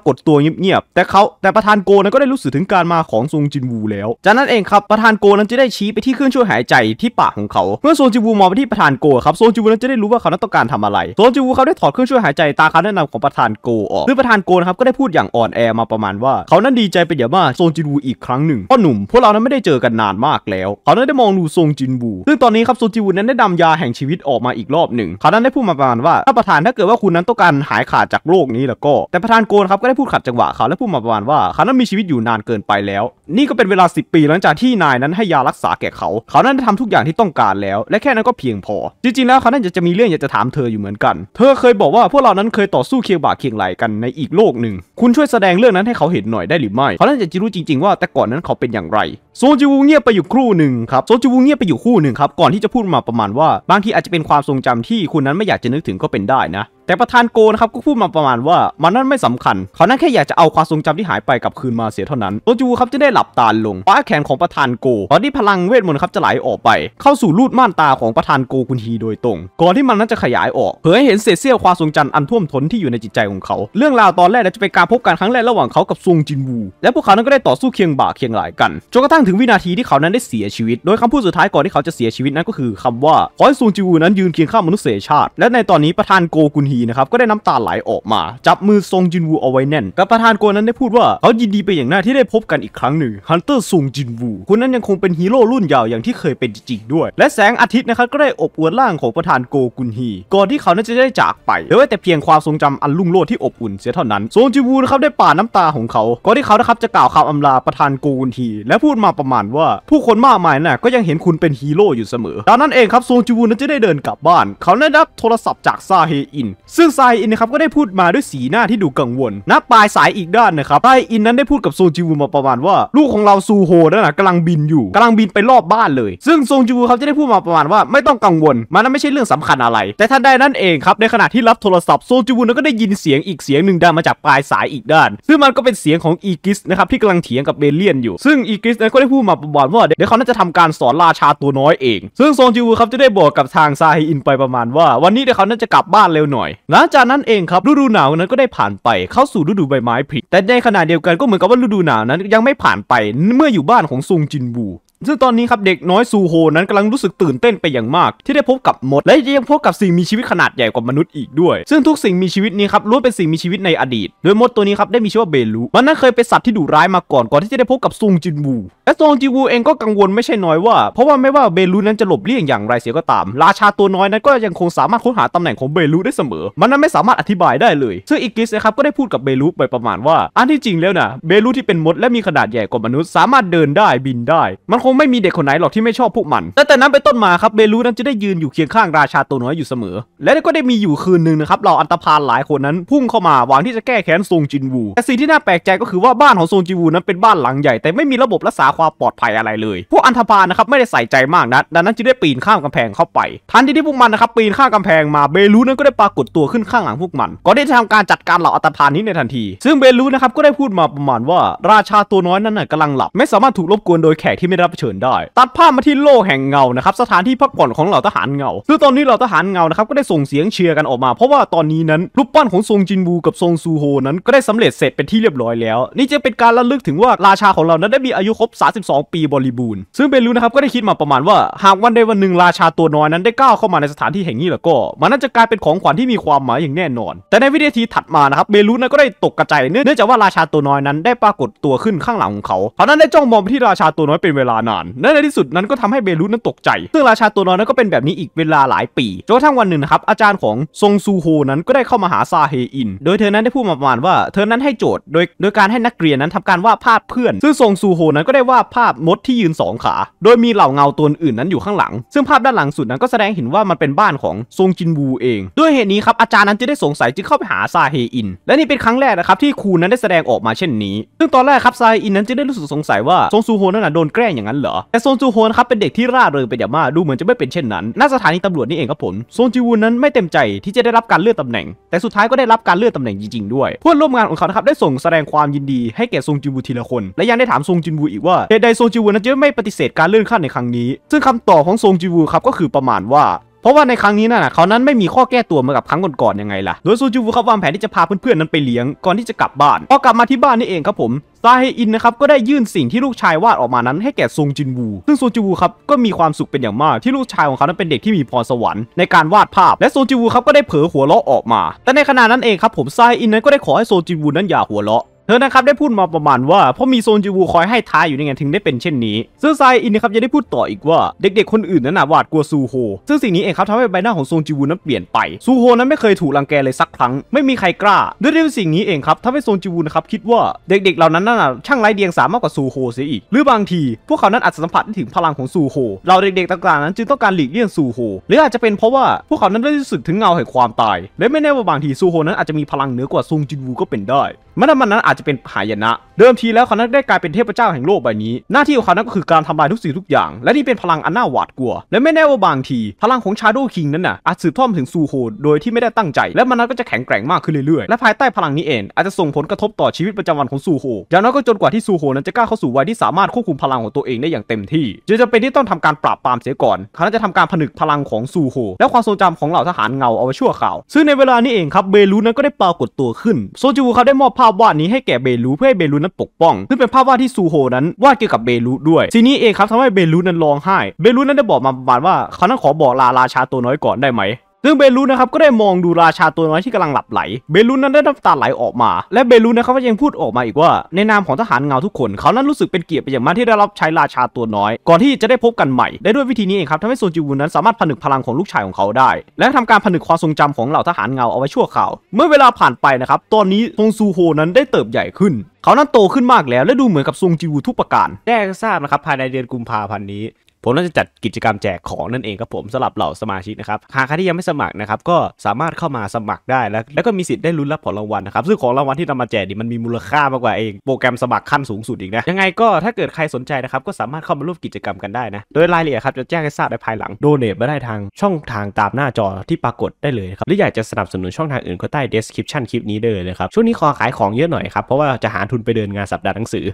ากฏตัวเงียบๆ แต่เขาแต่ประธานโกนั้นก็ได้รู้สึกถึงการมาของซงจินวู แล้ว จากนั้นเองครับประธานโกนั้นจะได้ชี้ไปที่เครื่องช่วยหายใจที่ปากของเขา เมื่อซงจินวูมองไปที่ประธานโกครับซงจินวูนั้นจะได้รู้ว่าเขานั้นต้องการทำอะไร ซงจินวูเขาได้ถอดเครื่องช่วยหายใจตาคำแนะนำของประธานโกออกซึ่งประธานโกนะครับก็ได้พูดอย่างอ่อนแอมาประมาณว่าเขานั้นดีใจเป็นอย่างมาก ซงจินวูอีกครั้งหนึ่งพ่อหนุ่มพวกเรานั้นไม่ได้เจอกันนานมากแล้ว เขานั้นได้มองดูซงจินวู ซึ่งตอนนี้ครับซงจินวูนั้นได้นายาแห่งชีวิตออกมาอีกรอบหนึ่งเขานั้นได้พูดมาประมาณว่าถ้าประธานถ้าเกิดว่าคุณนั้นต้องการหายขาดจากโรคนี้แล้วก็แต่ประธานโกนครับก็ได้พูดขัดจังหวะเขาและพูดมาประมาณว่าเขานั้นมีชีวิตอยู่นานเกินไปแล้ว นี่ก็เป็นเวลา 10 ปีหลังจากที่นายนั้นให้ยารักษาแก่เขา เขานั้นได้ทำทุกอย่างที่ต้องการแล้วและแค่นั้นก็เพียงพอ จริงๆแล้วเขานั้นจะจะมีเรื่องอยากจะถามเธออยู่เหมือนกัน เธอเคยบอกว่าพวกเรานั้นเคยต่อสู้เคียงบ่าเคียงไหลกันในอีกโลกหนึ่ง คุณช่วยแสดงเรื่องนั้นให้เขาเห็นหน่อยได้หรือไม่เขาน่าจะรู้จริงๆว่าแต่ก่อนนั้นเขาเป็นอย่างไรโซจูวูเงียบไปอยู่ครู่หนึ่งครับโซจูวูเงียบไปอยู่คู่หนึ่งครับก่อนที่จะพูดมาประมาณว่าบางทีอาจจะเป็นความทรงจำที่คุณนั้นไม่อยากจะนึกถึงก็เป็นได้นะแต่ประธานโกนะครับ ก็พูดมาประมาณว่า มันนั้นไม่สำคัญเขานั้นแค่อยากจะเอาความทรงจำที่หายไปกลับคืนมาเสียเท่านั้นโอจูครับจะได้หลับตาลงป้าแขนของประธานโกตอนที่พลังเวทมนต์ครับจะไหลออกไป เข้าสู่รูดม่านตาของประธานโกกุนฮีโดยตรง ก่อนที่มันนั้นจะขยายออกเผยให้เห็นเศษเสี้ยวความทรงจำอันท่วมท้นที่อยู่ในจิตใจของเขา เรื่องราวตอนแรกจะเป็นการพบกันครั้งแรกระหว่างเขากับซงจินวูและพวกเขานั้นก็ได้ต่อสู้เคียงบ่าเคียงไหลกันจนกระทั่งถึงวินาทีที่เขานั้นได้เสียชีวิต โดยคำพูดสุดท้ายก่อนที่เขาจะเสียชีวิตนั้นก็คือคำว่าขอให้ซงจินวูนั้นยืนเคียงข้างมนุษยชาติ และในตอนนี้ประธานโกกุนฮีนะครับก็ได้น้ำตาไหลออกมา จับมือซงจินวูเอาไว้แน่น กับประธานโกนั้นได้พูดว่า เขายินดีไปอย่างหน้าที่ได้พบกันอีกครั้งหนึ่ง ฮันเตอร์ซงจินวูคนนั้นยังคงเป็นฮีโร่รุ่นยาว อย่างที่เคยเป็นจริงด้วย และแสงอาทิตย์นะครับก็ได้อบอวลร่างของประธานโกกุนฮี ก่อนที่เขานั้นจะได้จากไป เหลือแต่เพียงความทรงจำอันลุ่งโลดที่อบอุ่นเสียเท่านั้น ซงจินวูนะครับได้ป่าน้ำตาของเขา ก่อนที่เขานะครับจะกล่าวคำอำลาประธานโกกุนฮี และพูดมาประมาณว่า ผู้คนมากมายน่ะก็ยังเห็นคุณเป็นฮีโร่อยู่เสมอดังนั้นเองครับซงจิวูนั้นจะได้เดินกลับบ้าน เขาได้รับโทรศัพท์จากซาเฮอินซึ่งไซอินนะครับก็ได้พูดมาด้วยสีหน้าที่ดูกังวล ณ ปลายสายอีกด้านนะครับไซอินนั้นได้พูดกับโซจิวูมาประมาณว่าลูกของเราซูโฮนั่นนะกำลังบินอยู่กำลังบินไปรอบบ้านเลย ซึ่งโซจิวูเขาจะได้พูดมาประมาณว่าไม่ต้องกังวลมันไม่ใช่เรื่องสำคัญอะไร แต่ท่านได้นั่นเองครับในขณะที่รับโทรศัพท์โซจิวูนั้นก็ได้ยินเสียงอีกเสียงหนึ่งดังมาจากปลายสายอีกด้าน ซึ่งมันก็เป็นเสียงของอีกิสนะครับที่กำลังเถียงกับเบเลียนอยู่ ซึ่งอีกิสนั้นก็ได้พูดมาประมาณว่า เดี๋ยวเขาน่าจะทำการสอนราชาตัวน้อยเอง ซึ่งซงจิวูครับจะได้บอกกับทางซาฮิอินไปประมาณว่า วันนี้เดี๋ยวเขาน่าจะกลับบ้านเร็วหน่อยหลังจากนั้นเองครับฤดูหนาวนั้นก็ได้ผ่านไปเข้าสู่ฤดูใบไม้ผลิแต่ในขณะเดียวกันก็เหมือนกับว่าฤดูหนาวนั้นยังไม่ผ่านไปเมื่ออยู่บ้านของซุงจินบูซึ่งตอนนี้ครับเด็กน้อยซูโฮนั้นกำลังรู้สึกตื่นเต้นไปอย่างมาก ที่ได้พบกับมดและยังพบกับสิ่งมีชีวิตขนาดใหญ่กว่ามนุษย์อีกด้วย ซึ่งทุกสิ่งมีชีวิตนี้ครับล้วนเป็นสิ่งมีชีวิตในอดีตโดยมดตัวนี้ครับได้มีชื่อว่าเบลูมันนั้นเคยเป็นสัตว์ที่ดุร้ายมาก่อนก่อนที่จะได้พบกับซงจินวูและซงจินวูเองก็กังวลไม่ใช่น้อยว่าเพราะว่าไม่ว่าเบลูนั้นจะหลบเลี่ยงอย่างไรเสียก็ตาม ราชาตัวน้อยนั้นก็ยังคงสามารถค้นหาตำแหน่งของเบลูได้เสมอ มันนั้นไม่สามารถอธิบายได้เลยซึ่งอีกิสนะครับก็ได้พูดกับเบลูไปประมาณว่า อันที่จริงแล้วนะเบลูที่เป็นมดและมีขนาดใหญ่กว่ามนุษย์สามารถเดินได้บินได้มันคงไม่มีเด็กคนไหนหรอกที่ไม่ชอบพวกมัน แต่แต่นั้นไปต้นมาครับเบลูนั้นจะได้ยืนอยู่เคียงข้างราชาตัวน้อยอยู่เสมอ และก็ได้มีอยู่คืนหนึ่งนะครับเหล่าอันตพาลหลายคนนั้น พุ่งเข้ามา หวังที่จะแก้แค้นซงจินวู แต่สิ่งที่น่าแปลกใจก็คือว่า บ้านของซงจินวูนั้นเป็นบ้านหลังใหญ่ แต่ไม่มีระบบรักษาความปลอดภัยอะไรเลย พวกอันธพาลนะครับไม่ได้ใส่ใจมากนะดังนั้นจึงได้ปีนข้ามกำแพงเข้าไป ทันทีที่พวกมันนะครับปีนข้ามกำแพงมาเบลูนั้นก็ได้ปรากฏตัวขึ้นข้างหลังพวกมัน ก็ได้ทำการจัดการเหล่าอันตพาลนี้ในทันที ซึ่งเบลูนะครับก็ได้พูดมาประมาณว่าราชาตัวน้อยนั้นน่ะกำลังหลับไม่สามารถถูกรบกวนโดยแขกที่ไม่รับชิญได้ตัดภาพมาที่โลกแห่งเงานะครับสถานที่พักผ่อนของเหล่าทหารเงาคือตอนนี้เหล่าทหารเงานะครับก็ได้ส่งเสียงเชียร์กันออกมาเพราะว่าตอนนี้นั้นรูปปั้นของซงจินบูกับซงซูโฮนั้นก็ได้สำเร็จเสร็จเป็นที่เรียบร้อยแล้วนี่จะเป็นการระลึกถึงว่าราชาของเรานั้นได้มีอายุครบ 32 ปีบริบูรณ์ซึ่งเบลูนะครับก็ได้คิดมาประมาณว่าหากวันใดวันหนึ่งราชาตัวน้อยนั้นได้ก้าวเข้ามาในสถานที่แห่งนี้แล้วก็มันน่าจะกลายเป็นของขวัญที่มีความหมายอย่างแน่นอน แต่ในวิดีโอทีถัดมานะครับเบลูนั้นก็ได้ตกกระจายเนื่องจากว่าราชาตัวน้อยนั้นได้ปรากฏตัวขึ้นข้างหลังของเขาเรานั้นได้จ้องมองไปที่ราชาตัวน้อยเป็นเวลานนานและในที่สุดนั้นก็ทำให้เบรุนั้นตกใจ ซึ่งราชาตัวน้อยนั้นก็เป็นแบบนี้อีกเวลาหลายปีจนกระทั่งวันหนึ่งนะครับอาจารย์ของซงซูโฮนั้นก็ได้เข้ามาหาซาเฮอินโดยเธอนั้นได้พูดประมาณว่าเธอนั้นให้โจทย์โดย โดยการให้นักเรียนนั้นทำการวาดภาพเพื่อน ซึ่งซงซูโฮนั้นก็ได้วาดภาพมดที่ยืน2 ขา โดยมีเหล่าเงาตัวอื่นนั้นอยู่ข้างหลัง ซึ่งภาพด้านหลังสุดนั้นก็แสดงเห็นว่ามันเป็นบ้านของซงจินบูเอง ด้วยเหตุนี้ครับอาจารย์นั้นจึงได้สงสัยจึงเข้าไปหาซาเฮอิน และนี่เป็นครั้งแรกนะครับที่ครูนั้นได้แสดงออกมาเช่นนี้ ซึ่งตอนแรกครับซาเฮอินนั้นจึงได้รู้สึกสงสัยว่าซงซูโฮนั้นโดนแกล้งอย่างนั้นหรอแต่โซนจูฮวนครับ เป็นเด็กที่ร่าเริงเป็นอย่างมากดูเหมือนจะไม่เป็นเช่นนั้นณสถานีตำรวจนี่เองครับผมโซนจฮวูนนั้นไม่เต็มใจที่จะได้รับการเลื่อนตำแหน่ง แต่สุดท้ายก็ได้รับการเลื่อนตำแหน่งจริง ๆ ด้วยเพื่อนร่วมงานของเขาครับ ได้ส่งแสดงความยินดี ให้แก่ซงจูฮวูทีละคน และยังได้ถามซงจูฮวูอีกว่าเหตุใดซงจูฮวูนั้นจึงไม่ปฏิเสธการเลื่อนขั้นในครั้งนี้ ซึ่งคำตอบของซงจูฮวูครับก็คือประมาณว่าเพราะว่าในครั้งนี้นั่นนะเขานั้นไม่มีข้อแก้ตัวเหมือนกับครั้งก่อนๆยังไงล่ะโดยซูจูฟูครับวางแผนที่จะพาเพื่อนๆนั้นไปเลี้ยงก่อนที่จะกลับบ้านพอกลับมาที่บ้านนี่เองครับผมซาเฮอินนะครับก็ได้ยื่นสิ่งที่ลูกชายวาดออกมานั้นให้แก่ซงจินวูซึ่งซงจินวูครับก็มีความสุขเป็นอย่างมากที่ลูกชายของเขานั้นเป็นเด็กที่มีพรสวรรค์ในการวาดภาพและซงจินวูครับก็ได้เผลอหัวเราะออกมา แต่ในขณะนั้นเองครับผมซาเฮอินนั้นก็ได้ขอให้ซงจินวูนั้นอย่าหัวเราะธอนะครับได้พูดมาประมาณว่า เพราะมีโซนจิวูคอยให้ท้ายอยู่ในางถึงได้เป็นเช่นนี้ซึ่งไซอินนะครับยังได้พูดต่ออีกว่าเด็กๆคนอื่นนั้นหวาดกลัวซูโฮ ซึ่งสิ่งนี้เองครับทำให้ใบหน้าของโซนจิวูนั้นเปลี่ยนไป ซูโฮนั้นไม่เคยถูกลังแกเลยสักครั้งไม่มีใครกล้า ด้วยด้วยสิ่งนี้เองครับทำให้โซนจิวูนะครับคิดว่าเด็กๆเหล่านั้นน่ะช่างไร้เดียงสามากกว่าซูโฮเสียอีกหรือบางทีพวกเขานั้นอาจสัมผัสได้ถึงพลังของซูโฮเราเด็กๆ ต่างๆ นั้นจึงต้องการหลีกเลี่ยงซูโฮหรืออาจจะเป็นเพราะว่าพวกเขานั้นได้รู้สึกถึงเงาแห่งความตายและไม่แน่ว่าบางทีซูโฮนั้นอาจจะมีพลังเหนือกว่าซงจิวูก็เป็นได้มันนั้นอาจจะเป็นหายนะเดิมทีแล้วเขานั้นได้กลายเป็นเทพเจ้าแห่งโลกใบนี้หน้าที่ของเขานั้นก็คือการทำลายทุกสิ่งทุกอย่าง และนี่เป็นพลังอันน่าหวาดกลัว และไม่แน่ว่าบางที พลังของชาโดว์คิงนั้นน่ะอาจสืบทอดถึงซูโฮโดยที่ไม่ได้ตั้งใจ และมันนั้นก็จะแข็งแกร่งมากขึ้นเรื่อยๆ และภายใต้พลังนี้เองอาจจะส่งผลกระทบต่อชีวิตประจำวันของซูโฮอย่างน้อยก็จนกว่าที่ซูโฮนั้นจะกล้าเข้าสู่วัยที่สามารถควบคุมพลังของตัวเองได้อย่างเต็มที่จึงจำเป็นที่ต้องทำการปราบปรามเสียก่อนเขาจะทำการผนึกพลังของซูโฮและความทรงจำของเหล่าทหารเงาเอาไว้ชั่วคราวซึ่งในเวลานี้เองครับเบลูนั้นก็ได้ปรากฏตัวขึ้นโซจูเขาได้มอบภาพวาดนี้ให้แก่เบลูเพื่อให้เบลูนั้นอปกป้อง ซึ่งเป็นภาพวาดที่ซูโฮนั้นวาดเกี่ยวกับเบลูด้วย ซีนี้เองครับทำให้เบลูนั้นร้องไห้ เบลูนั้นได้บอกมาบานว่า เขานั้นขอบอกลาราชาตัวน้อยก่อนได้ไหมซึ่งเบลูนะครับก็ได้มองดูราชาตัวน้อยที่กำลังหลับไหลเบลูนั้นได้น้ำตาไหลออกมา และเบลูนะครับก็ยังพูดออกมาอีกว่าในนามของทหารเงาทุกคน เขานั้นรู้สึกเป็นเกียรติเป็นอย่างมากที่ได้รับใช้ราชาตัวน้อย ก่อนที่จะได้พบกันใหม่ได้ด้วยวิธีนี้เองครับทำให้โซจิวุนนั้นสามารถผนึกพลังของลูกชายของเขาได้ และทำการผนึกความทรงจำของเหล่าทหารเงาเอาไว้ชั่วคราวเมื่อเวลาผ่านไปนะครับตอนนี้ทงซูโฮนั้นได้เติบใหญ่ขึ้น เขานั้นโตขึ้นมากแล้ว และดูเหมือนกับซงจิวูทุกประการแจ้งทราบนะครับภายในเดือนกุมภาพันธ์นี้ผมน่าจะจัดกิจกรรมแจกของนั่นเองครับผมสำหรับเหล่าสมาชิกนะครับหากใครที่ยังไม่สมัครนะครับก็สามารถเข้ามาสมัครได้แล้วแล้วก็มีสิทธิ์ได้ลุ้นรับผลรางวัลนะครับซึ่งของรางวัลที่นำมาแจกนี่มันมีมูลค่ามากกว่าไอ้โปรแกรมสมัครขั้นสูงสุดอีกนะยังไงก็ถ้าเกิดใครสนใจนะครับก็สามารถเข้ามาร่วมกิจกรรมกันได้นะโดยรายละเอียดครับจะแจ้งให้ทราบในภายหลังโดเนทมาได้ทางช่องทางตามหน้าจอที่ปรากฏได้เลยครับหรืออยากจะสนับสนุนช่องทางอื่นก็ใต้ description คลิปนี้ได้เลยครับช่วงนี้ขอขายของเยอะหน่อยครับเพราะว่าจะหาทุนไปเดินงานสัปดาห์หนังสือ